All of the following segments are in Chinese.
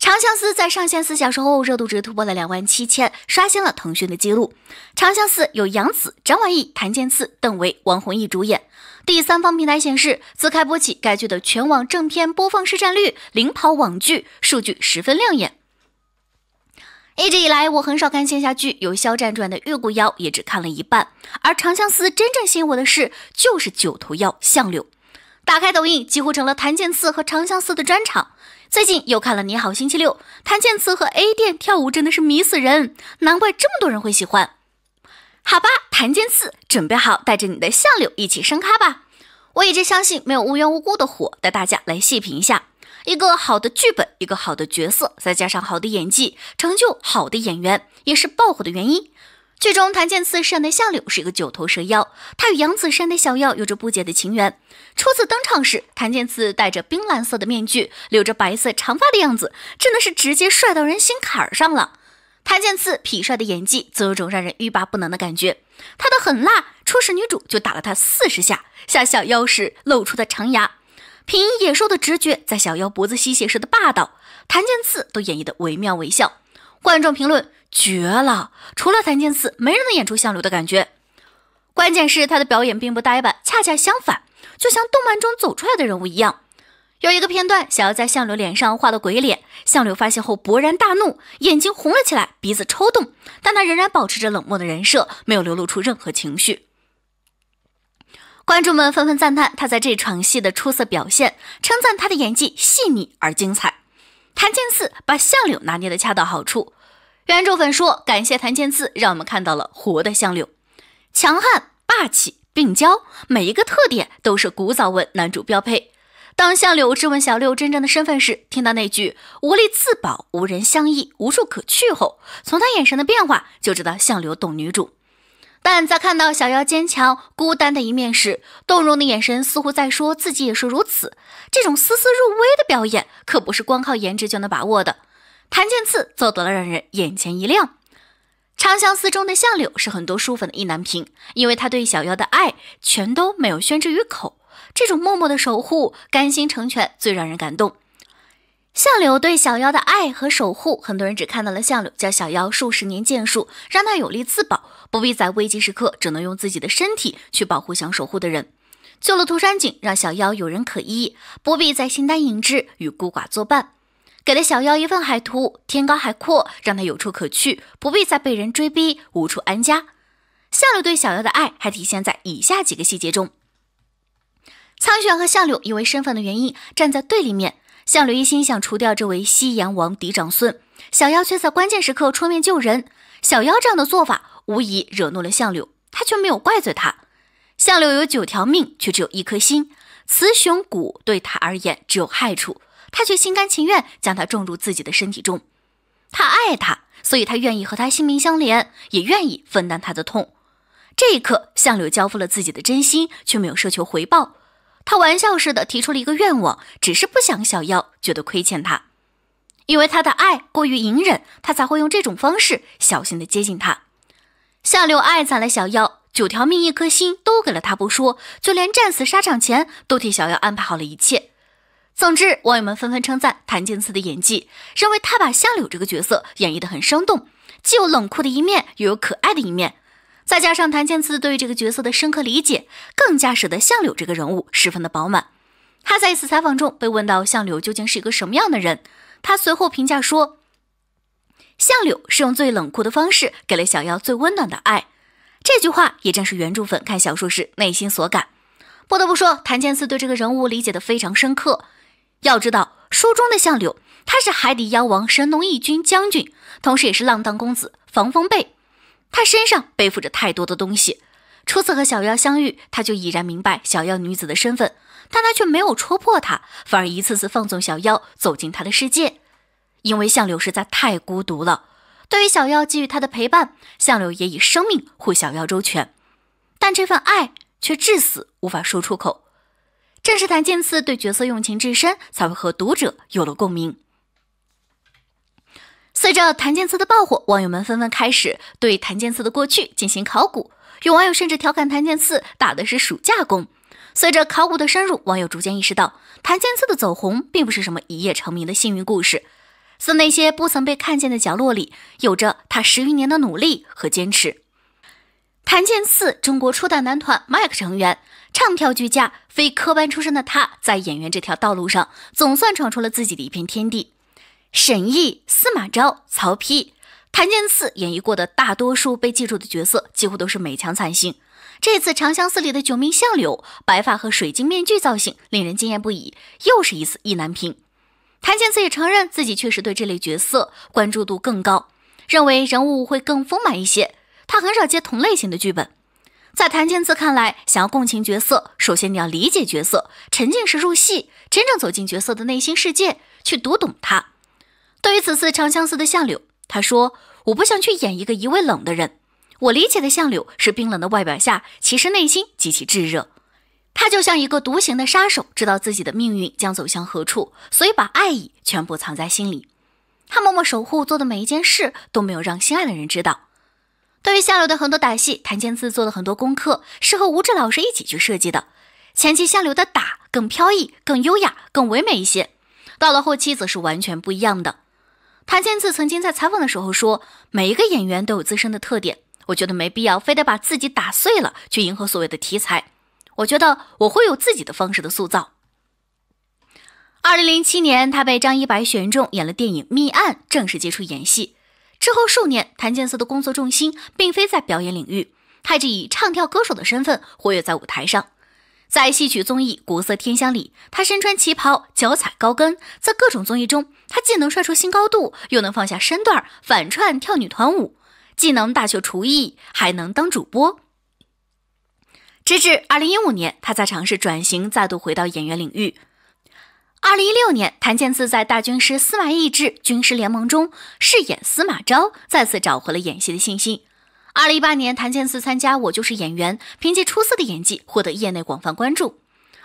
《长相思》在上线四小时后，热度值突破了两万七千，刷新了腾讯的记录。《长相思》由杨紫、张晚意、谭健次、邓为、王弘毅主演。第三方平台显示，自开播起，该剧的全网正片播放市占率领跑网剧，数据十分亮眼。一直以来，我很少看线下剧，有肖战传的《月骨妖》也只看了一半。而《长相思》真正吸引我的是就是九头妖相柳。打开抖音，几乎成了谭健次和《长相思》的专场。最近又看了《你好星期六》，谭健次和 A 店跳舞真的是迷死人，难怪这么多人会喜欢。好吧，谭健次，准备好带着你的相柳一起升咖吧！我一直相信没有无缘无故的火，带大家来细品一下。一个好的剧本，一个好的角色，再加上好的演技，成就好的演员，也是爆火的原因。剧中檀健次饰演的夏柳是一个九头蛇妖，他与杨子珊的小妖有着不解的情缘。初次登场时，檀健次戴着冰蓝色的面具，留着白色长发的样子，真的是直接帅到人心坎儿上了。檀健次痞帅的演技则有种让人欲罢不能的感觉，他的狠辣，初始女主就打了他四十下；吓小妖时露出的长牙，凭野兽的直觉在小妖脖子吸血时的霸道，檀健次都演绎的惟妙惟肖。观众评论绝了，除了檀健次，没人能演出相柳的感觉。关键是他的表演并不呆板，恰恰相反，就像动漫中走出来的人物一样。有一个片段，想要在相柳脸上画的鬼脸，相柳发现后勃然大怒，眼睛红了起来，鼻子抽动，但他仍然保持着冷漠的人设，没有流露出任何情绪。观众们纷纷赞叹他在这场戏的出色表现，称赞他的演技细腻而精彩。谭健次把相柳拿捏的恰到好处，原著粉说感谢谭健次，让我们看到了活的相柳，强悍、霸气、病娇，每一个特点都是古早文男主标配。当相柳质问小六真正的身份时，听到那句无力自保、无人相依、无处可去后，从他眼神的变化就知道相柳懂女主。但在看到小妖坚强孤单的一面时，动容的眼神似乎在说自己也是如此。这种丝丝入微的表演，可不是光靠颜值就能把握的。谭健次做到了，让人眼前一亮。《长相思》中的相柳是很多书粉的意难平，因为他对小妖的爱全都没有宣之于口，这种默默的守护、甘心成全，最让人感动。相柳对小妖的爱和守护，很多人只看到了相柳教小妖数十年剑术，让他有力自保，不必在危急时刻只能用自己的身体去保护想守护的人；救了涂山璟，让小妖有人可依，不必再形单影只与孤寡作伴；给了小妖一份海图，天高海阔，让他有处可去，不必再被人追逼无处安家。相柳对小妖的爱还体现在以下几个细节中：苍玄和相柳因为身份的原因站在对立面。项柳一心想除掉这位西阳王嫡长孙，小妖却在关键时刻出面救人。小妖这样的做法无疑惹怒了项柳，他却没有怪罪他。项柳有九条命，却只有一颗心。雌雄蛊对他而言只有害处，他却心甘情愿将它种入自己的身体中。他爱他，所以他愿意和他性命相连，也愿意分担他的痛。这一刻，项柳交付了自己的真心，却没有奢求回报。他玩笑似的提出了一个愿望，只是不想小妖觉得亏欠他，因为他的爱过于隐忍，他才会用这种方式小心的接近他。夏柳爱惨了小妖，九条命一颗心都给了他，不说，就连战死沙场前都替小妖安排好了一切。总之，网友们纷纷称赞谭健次的演技，认为他把夏柳这个角色演绎得很生动，既有冷酷的一面，又有可爱的一面。再加上谭健次对这个角色的深刻理解，更加使得相柳这个人物十分的饱满。他在一次采访中被问到相柳究竟是一个什么样的人，他随后评价说：“相柳是用最冷酷的方式给了小夭最温暖的爱。”这句话也正是原著粉看小说时内心所感。不得不说，谭健次对这个人物理解的非常深刻。要知道，书中的相柳，他是海底妖王、神农义军将军，同时也是浪荡公子、防风贝。他身上背负着太多的东西，初次和小妖相遇，他就已然明白小妖女子的身份，但他却没有戳破她，反而一次次放纵小妖走进他的世界，因为相柳实在太孤独了。对于小妖给予他的陪伴，相柳也以生命护小妖周全，但这份爱却至死无法说出口。正是谭健次对角色用情至深，才会和读者有了共鸣。随着谭健次的爆火，网友们纷纷开始对谭健次的过去进行考古。有网友甚至调侃谭健次打的是暑假工。随着考古的深入，网友逐渐意识到谭健次的走红并不是什么一夜成名的幸运故事，自那些不曾被看见的角落里，有着他十余年的努力和坚持。谭健次，中国初代男团 MIC 成员，唱跳俱佳、非科班出身的他，在演员这条道路上总算闯出了自己的一片天地。沈译、司马昭、曹丕、谭健次演绎过的大多数被记住的角色，几乎都是美强惨型。这次《长相思》里的九命相柳，白发和水晶面具造型令人惊艳不已，又是一次意难平。谭健次也承认自己确实对这类角色关注度更高，认为人物会更丰满一些。他很少接同类型的剧本。在谭健次看来，想要共情角色，首先你要理解角色，沉浸式入戏，真正走进角色的内心世界，去读懂他。对于此次《长相思》的相柳，他说：“我不想去演一个一味冷的人。我理解的相柳是冰冷的外表下，其实内心极其炙热。他就像一个独行的杀手，知道自己的命运将走向何处，所以把爱意全部藏在心里。他默默守护，做的每一件事都没有让心爱的人知道。对于相柳的很多打戏，谭健次做了很多功课，是和吴志老师一起去设计的。前期相柳的打更飘逸、更优雅、更唯美一些，到了后期则是完全不一样的。”谭健次曾经在采访的时候说：“每一个演员都有自身的特点，我觉得没必要非得把自己打碎了去迎合所谓的题材。我觉得我会有自己的方式的塑造。”二零零七年，他被张一白选中演了电影《密案》，正式接触演戏。之后数年，谭健次的工作重心并非在表演领域，他直以唱跳歌手的身份活跃在舞台上。在戏曲综艺《国色天香》里，他身穿旗袍，脚踩高跟；在各种综艺中，他既能帅出新高度，又能放下身段反串跳女团舞，既能大秀厨艺，还能当主播。直至2015年，他才尝试转型，再度回到演员领域。2016年，谭健次在《大军师司马懿之军师联盟》中饰演司马昭，再次找回了演戏的信心。二零一八年，谭健次参加《我就是演员》，凭借出色的演技获得业内广泛关注。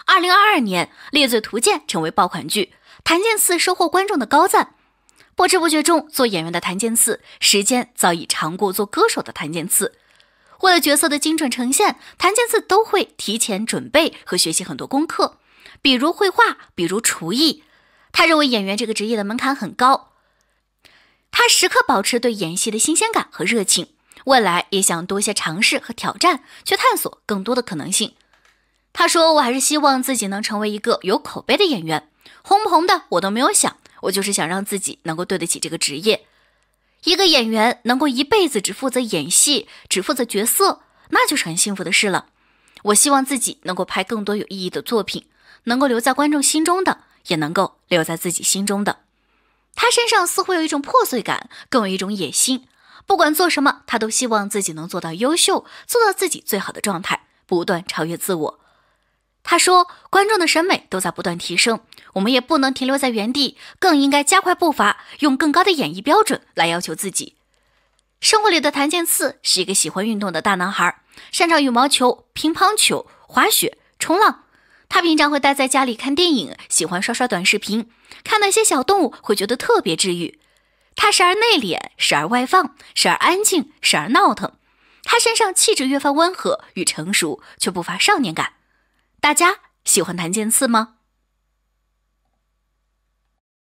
二零二二年，《猎罪图鉴》成为爆款剧，谭健次收获观众的高赞。不知不觉中，做演员的谭健次，时间早已长过做歌手的谭健次。为了角色的精准呈现，谭健次都会提前准备和学习很多功课，比如绘画，比如厨艺。他认为演员这个职业的门槛很高，他时刻保持对演戏的新鲜感和热情。未来也想多些尝试和挑战，去探索更多的可能性。他说：“我还是希望自己能成为一个有口碑的演员，红不红的我都没有想，我就是想让自己能够对得起这个职业。一个演员能够一辈子只负责演戏，只负责角色，那就是很幸福的事了。我希望自己能够拍更多有意义的作品，能够留在观众心中的，也能够留在自己心中的。他身上似乎有一种破碎感，更有一种野心。”不管做什么，他都希望自己能做到优秀，做到自己最好的状态，不断超越自我。他说：“观众的审美都在不断提升，我们也不能停留在原地，更应该加快步伐，用更高的演绎标准来要求自己。”生活里的谭健次是一个喜欢运动的大男孩，擅长羽毛球、乒乓球、滑雪、冲浪。他平常会待在家里看电影，喜欢刷刷短视频，看那些小动物会觉得特别治愈。他时而内敛，时而外放，时而安静，时而闹腾。他身上气质越发温和与成熟，却不乏少年感。大家喜欢谭健次吗？